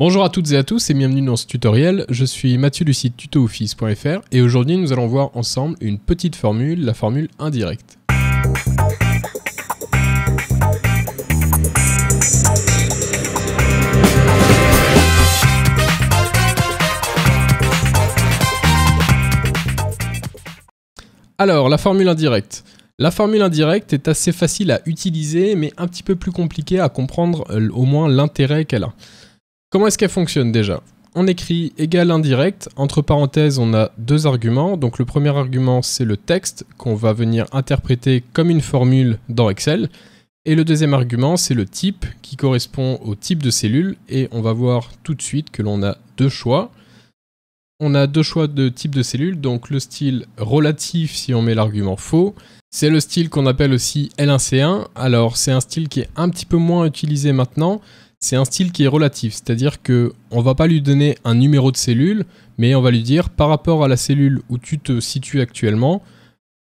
Bonjour à toutes et à tous et bienvenue dans ce tutoriel. Je suis Mathieu du site tutooffice.fr et aujourd'hui nous allons voir ensemble une petite formule, la formule indirecte. Alors, la formule indirecte. La formule indirecte est assez facile à utiliser mais un petit peu plus compliquée à comprendre euh, au moins l'intérêt qu'elle a. Comment est-ce qu'elle fonctionne déjà on écrit égal indirect, entre parenthèses on a deux arguments, donc le premier argument c'est le texte qu'on va venir interpréter comme une formule dans Excel, et le deuxième argument c'est le type qui correspond au type de cellule, et on va voir tout de suite que l'on a deux choix. On a deux choix de type de cellule, donc le style relatif si on met l'argument faux, c'est le style qu'on appelle aussi L1C1, alors c'est un style qui est un petit peu moins utilisé maintenant, c'est un style qui est relatif, c'est-à-dire que on va pas lui donner un numéro de cellule, mais on va lui dire par rapport à la cellule où tu te situes actuellement,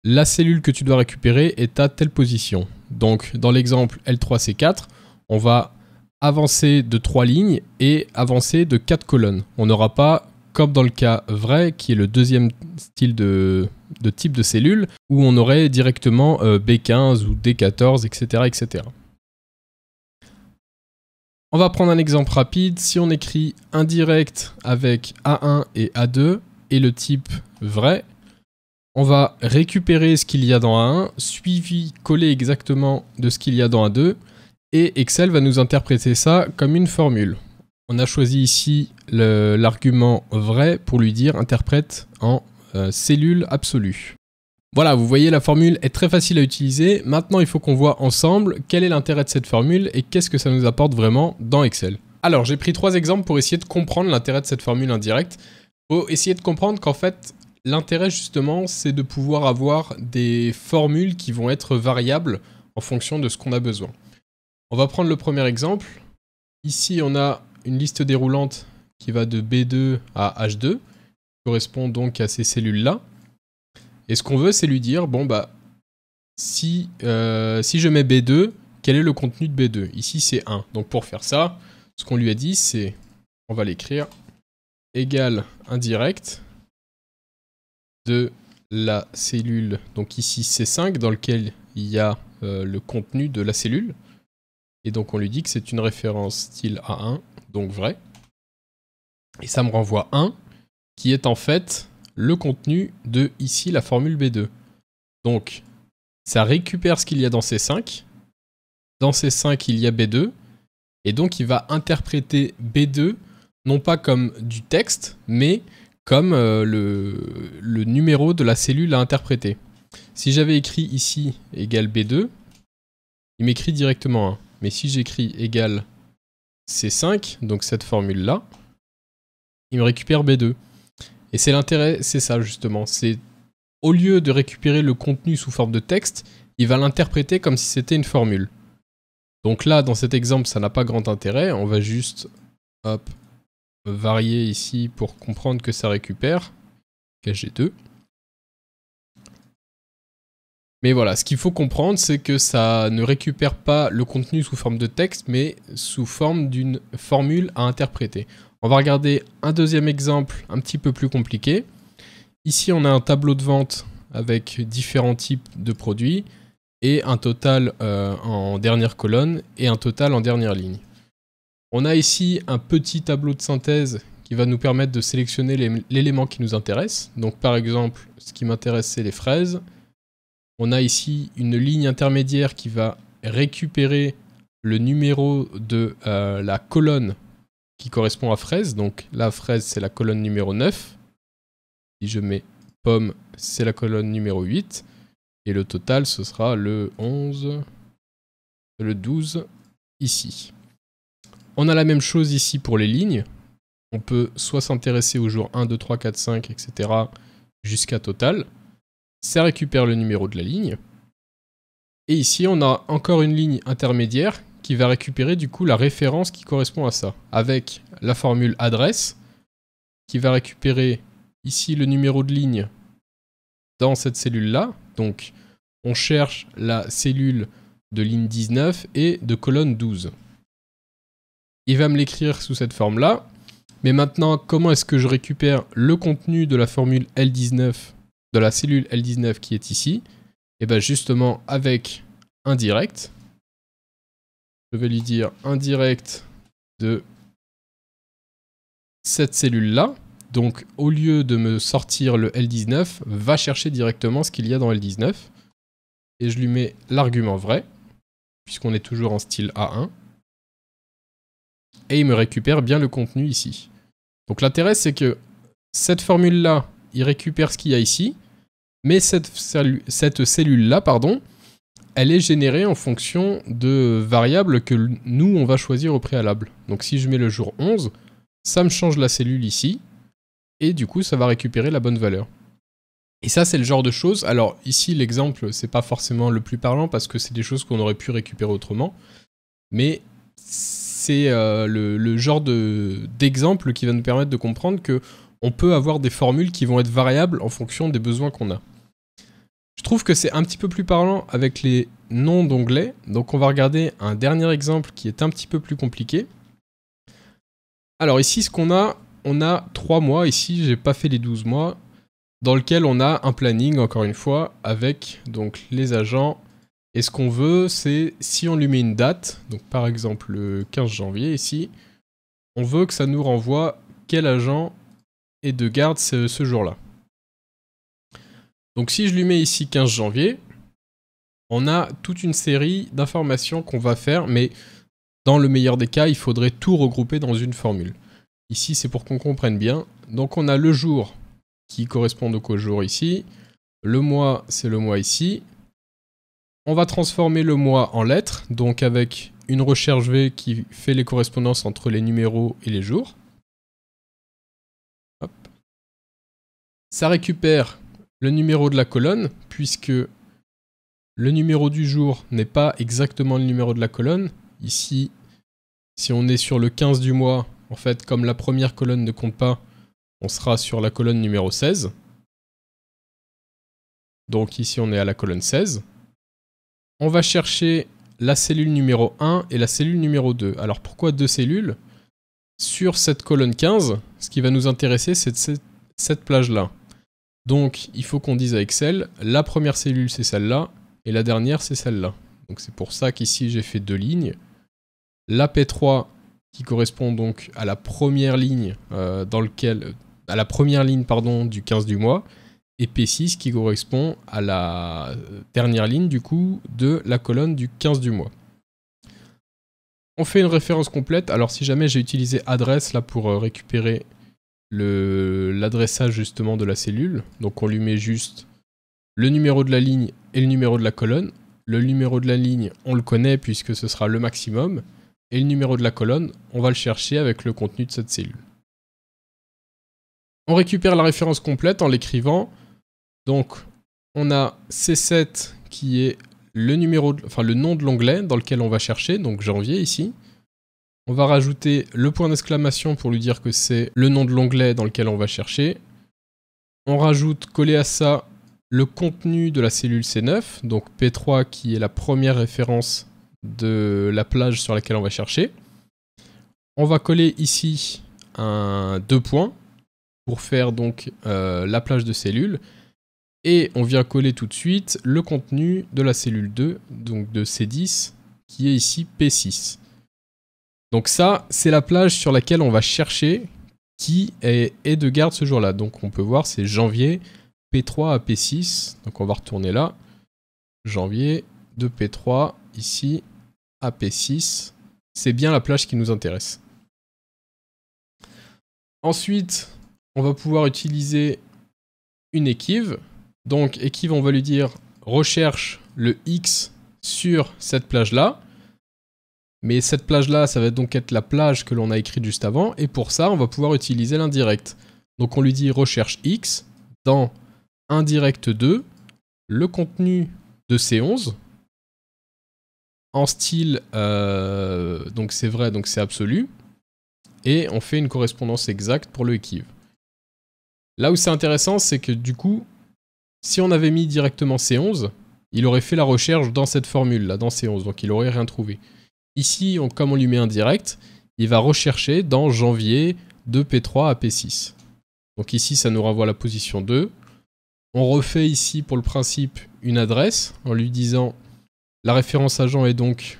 la cellule que tu dois récupérer est à telle position. Donc dans l'exemple L3C4, on va avancer de 3 lignes et avancer de 4 colonnes. On n'aura pas, comme dans le cas vrai, qui est le deuxième style de, type de cellule, où on aurait directement euh, B15 ou D14, etc. etc. On va prendre un exemple rapide. Si on écrit indirect avec A1 et A2 et le type vrai, on va récupérer ce qu'il y a dans A1, suivi, collé exactement de ce qu'il y a dans A2, et Excel va nous interpréter ça comme une formule. On a choisi ici l'argument vrai pour lui dire interprète en euh, cellule absolue. Voilà, vous voyez, la formule est très facile à utiliser. Maintenant, il faut qu'on voit ensemble quel est l'intérêt de cette formule et qu'est-ce que ça nous apporte vraiment dans Excel. Alors, j'ai pris trois exemples pour essayer de comprendre l'intérêt de cette formule indirecte. Faut essayer de comprendre qu'en fait, l'intérêt justement, c'est de pouvoir avoir des formules qui vont être variables en fonction de ce qu'on a besoin. On va prendre le premier exemple. Ici, on a une liste déroulante qui va de B2 à H2, qui correspond donc à ces cellules-là. Et ce qu'on veut, c'est lui dire, bon, bah, si, euh, si je mets B2, quel est le contenu de B2 Ici, c'est 1. Donc pour faire ça, ce qu'on lui a dit, c'est, on va l'écrire, égal indirect de la cellule, donc ici C5, dans lequel il y a euh, le contenu de la cellule. Et donc on lui dit que c'est une référence style A1, donc vrai. Et ça me renvoie 1, qui est en fait le contenu de ici la formule B2. Donc, ça récupère ce qu'il y a dans c 5. Dans c 5, il y a B2. Et donc, il va interpréter B2 non pas comme du texte, mais comme euh, le, le numéro de la cellule à interpréter. Si j'avais écrit ici égal B2, il m'écrit directement 1. Hein. Mais si j'écris égal C5, donc cette formule-là, il me récupère B2. Et c'est l'intérêt, c'est ça justement. C'est au lieu de récupérer le contenu sous forme de texte, il va l'interpréter comme si c'était une formule. Donc là, dans cet exemple, ça n'a pas grand intérêt. On va juste hop, varier ici pour comprendre que ça récupère. KG2. Mais voilà, ce qu'il faut comprendre, c'est que ça ne récupère pas le contenu sous forme de texte, mais sous forme d'une formule à interpréter. On va regarder un deuxième exemple un petit peu plus compliqué. Ici, on a un tableau de vente avec différents types de produits et un total euh, en dernière colonne et un total en dernière ligne. On a ici un petit tableau de synthèse qui va nous permettre de sélectionner l'élément qui nous intéresse. Donc par exemple, ce qui m'intéresse, c'est les fraises. On a ici une ligne intermédiaire qui va récupérer le numéro de euh, la colonne qui correspond à fraise. Donc la fraise, c'est la colonne numéro 9. Si je mets pomme, c'est la colonne numéro 8. Et le total, ce sera le 11, le 12 ici. On a la même chose ici pour les lignes. On peut soit s'intéresser au jour 1, 2, 3, 4, 5, etc. jusqu'à total ça récupère le numéro de la ligne. Et ici, on a encore une ligne intermédiaire qui va récupérer du coup la référence qui correspond à ça, avec la formule adresse, qui va récupérer ici le numéro de ligne dans cette cellule-là. Donc, on cherche la cellule de ligne 19 et de colonne 12. Il va me l'écrire sous cette forme-là. Mais maintenant, comment est-ce que je récupère le contenu de la formule L19 de la cellule L19 qui est ici, et eh bien justement avec INDIRECT je vais lui dire INDIRECT de cette cellule-là. Donc au lieu de me sortir le L19, va chercher directement ce qu'il y a dans L19. Et je lui mets l'argument vrai, puisqu'on est toujours en style A1. Et il me récupère bien le contenu ici. Donc l'intérêt c'est que cette formule-là, il récupère ce qu'il y a ici, mais cette, cellule-là, pardon, elle est générée en fonction de variables que nous, on va choisir au préalable. Donc si je mets le jour 11, ça me change la cellule ici, et du coup, ça va récupérer la bonne valeur. Et ça, c'est le genre de choses. Alors ici, l'exemple, c'est pas forcément le plus parlant parce que c'est des choses qu'on aurait pu récupérer autrement. Mais c'est euh, le, genre d'exemple qui va nous permettre de comprendre que on peut avoir des formules qui vont être variables en fonction des besoins qu'on a. Je trouve que c'est un petit peu plus parlant avec les noms d'onglets. Donc on va regarder un dernier exemple qui est un petit peu plus compliqué. Alors ici, ce qu'on a, on a 3 mois. Ici, j'ai pas fait les 12 mois. Dans lequel on a un planning, encore une fois, avec donc les agents. Et ce qu'on veut, c'est si on lui met une date, donc par exemple le 15 janvier ici, on veut que ça nous renvoie quel agent est de garde ce jour-là. Donc si je lui mets ici 15 janvier, on a toute une série d'informations qu'on va faire, mais dans le meilleur des cas, il faudrait tout regrouper dans une formule. Ici, c'est pour qu'on comprenne bien. Donc on a le jour qui correspond donc au jour ici. Le mois, c'est le mois ici. On va transformer le mois en lettres, donc avec une recherche V qui fait les correspondances entre les numéros et les jours. Hop. Ça récupère le numéro de la colonne, puisque le numéro du jour n'est pas exactement le numéro de la colonne. Ici, si on est sur le 15 du mois, en fait, comme la première colonne ne compte pas, on sera sur la colonne numéro 16. Donc ici, on est à la colonne 16. On va chercher la cellule numéro 1 et la cellule numéro 2. Alors pourquoi deux cellules Sur cette colonne 15, ce qui va nous intéresser, c'est cette, cette plage-là. Donc il faut qu'on dise à Excel, la première cellule c'est celle-là, et la dernière c'est celle-là. Donc c'est pour ça qu'ici j'ai fait deux lignes. La P3 qui correspond donc à la première ligne euh, dans lequel, à la première ligne pardon du 15 du mois, et P6 qui correspond à la dernière ligne du coup de la colonne du 15 du mois. On fait une référence complète. Alors si jamais j'ai utilisé adresse là pour euh, récupérer l'adressage justement de la cellule. Donc on lui met juste le numéro de la ligne et le numéro de la colonne. Le numéro de la ligne, on le connaît puisque ce sera le maximum. Et le numéro de la colonne, on va le chercher avec le contenu de cette cellule. On récupère la référence complète en l'écrivant. Donc on a C7 qui est le, numéro enfin, le nom de l'onglet dans lequel on va chercher, donc janvier ici. On va rajouter le point d'exclamation pour lui dire que c'est le nom de l'onglet dans lequel on va chercher. On rajoute coller à ça le contenu de la cellule C9, donc P3 qui est la première référence de la plage sur laquelle on va chercher. On va coller ici un deux points pour faire donc euh, la plage de cellules. Et on vient coller tout de suite le contenu de la cellule 2, donc de C10, qui est ici P6. Donc ça, c'est la plage sur laquelle on va chercher qui est, de garde ce jour-là. Donc on peut voir, c'est janvier, P3 à P6. Donc on va retourner là. Janvier, de P3, ici, à P6. C'est bien la plage qui nous intéresse. Ensuite, on va pouvoir utiliser une équive. Donc équive, on va lui dire recherche le X sur cette plage-là. Mais cette plage-là, ça va donc être la plage que l'on a écrite juste avant, et pour ça, on va pouvoir utiliser l'indirect. Donc on lui dit recherche x dans indirect 2, le contenu de C11, en style, euh, donc c'est vrai, donc c'est absolu, et on fait une correspondance exacte pour le equiv. Là où c'est intéressant, c'est que du coup, si on avait mis directement C11, il aurait fait la recherche dans cette formule-là, dans C11, donc il n'aurait rien trouvé. Ici, comme on lui met un direct, il va rechercher dans janvier de P3 à P6. Donc ici, ça nous renvoie à la position 2. On refait ici, pour le principe, une adresse en lui disant la référence agent est donc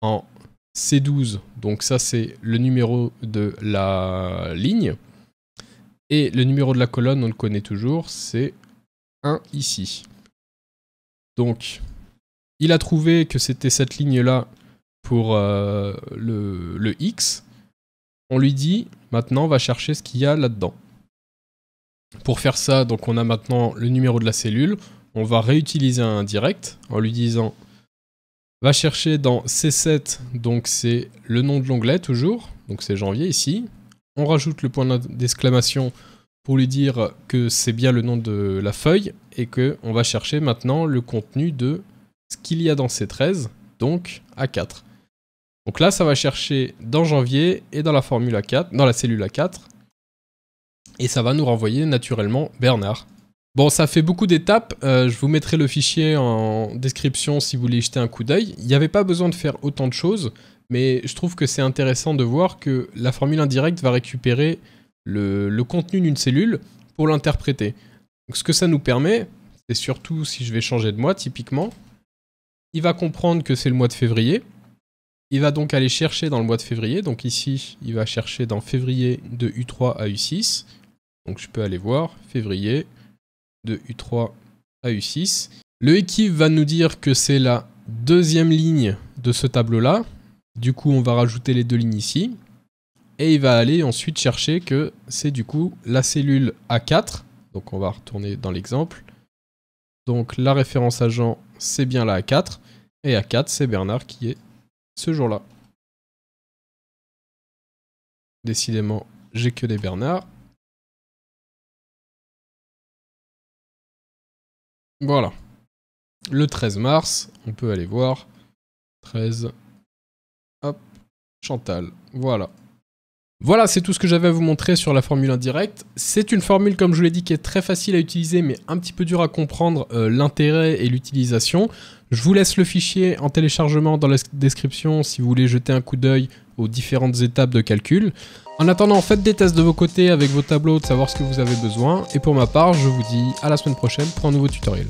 en C12. Donc ça, c'est le numéro de la ligne. Et le numéro de la colonne, on le connaît toujours, c'est 1 ici. Donc, il a trouvé que c'était cette ligne-là pour euh, le, X, on lui dit maintenant on va chercher ce qu'il y a là-dedans. Pour faire ça, donc on a maintenant le numéro de la cellule, on va réutiliser un direct en lui disant va chercher dans C7, donc c'est le nom de l'onglet toujours, donc c'est janvier ici. On rajoute le point d'exclamation pour lui dire que c'est bien le nom de la feuille et qu'on va chercher maintenant le contenu de ce qu'il y a dans C13, donc A4. Donc là, ça va chercher dans janvier et dans la formule 4 dans la cellule A4. Et ça va nous renvoyer naturellement Bernard. Bon, ça fait beaucoup d'étapes. Euh, je vous mettrai le fichier en description si vous voulez jeter un coup d'œil. Il n'y avait pas besoin de faire autant de choses, mais je trouve que c'est intéressant de voir que la formule indirecte va récupérer le, contenu d'une cellule pour l'interpréter. ce que ça nous permet, c'est surtout si je vais changer de mois typiquement, il va comprendre que c'est le mois de février, il va donc aller chercher dans le mois de février. Donc ici, il va chercher dans février de U3 à U6. Donc je peux aller voir février de U3 à U6. Le équipe va nous dire que c'est la deuxième ligne de ce tableau-là. Du coup, on va rajouter les deux lignes ici. Et il va aller ensuite chercher que c'est du coup la cellule A4. Donc on va retourner dans l'exemple. Donc la référence agent, c'est bien la A4. Et A4, c'est Bernard qui est ce jour-là. Décidément, j'ai que des Bernard. Voilà. Le 13 mars, on peut aller voir. 13. Hop. Chantal. Voilà. Voilà, c'est tout ce que j'avais à vous montrer sur la formule indirecte. C'est une formule, comme je vous l'ai dit, qui est très facile à utiliser, mais un petit peu dure à comprendre euh, l'intérêt et l'utilisation. Je vous laisse le fichier en téléchargement dans la description si vous voulez jeter un coup d'œil aux différentes étapes de calcul. En attendant, faites des tests de vos côtés avec vos tableaux, de savoir ce que vous avez besoin. Et pour ma part, je vous dis à la semaine prochaine pour un nouveau tutoriel.